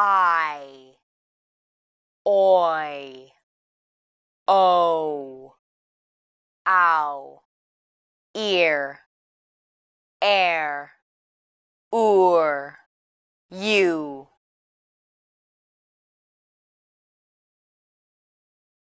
I, oi, o, ow, ear, air, oor, you.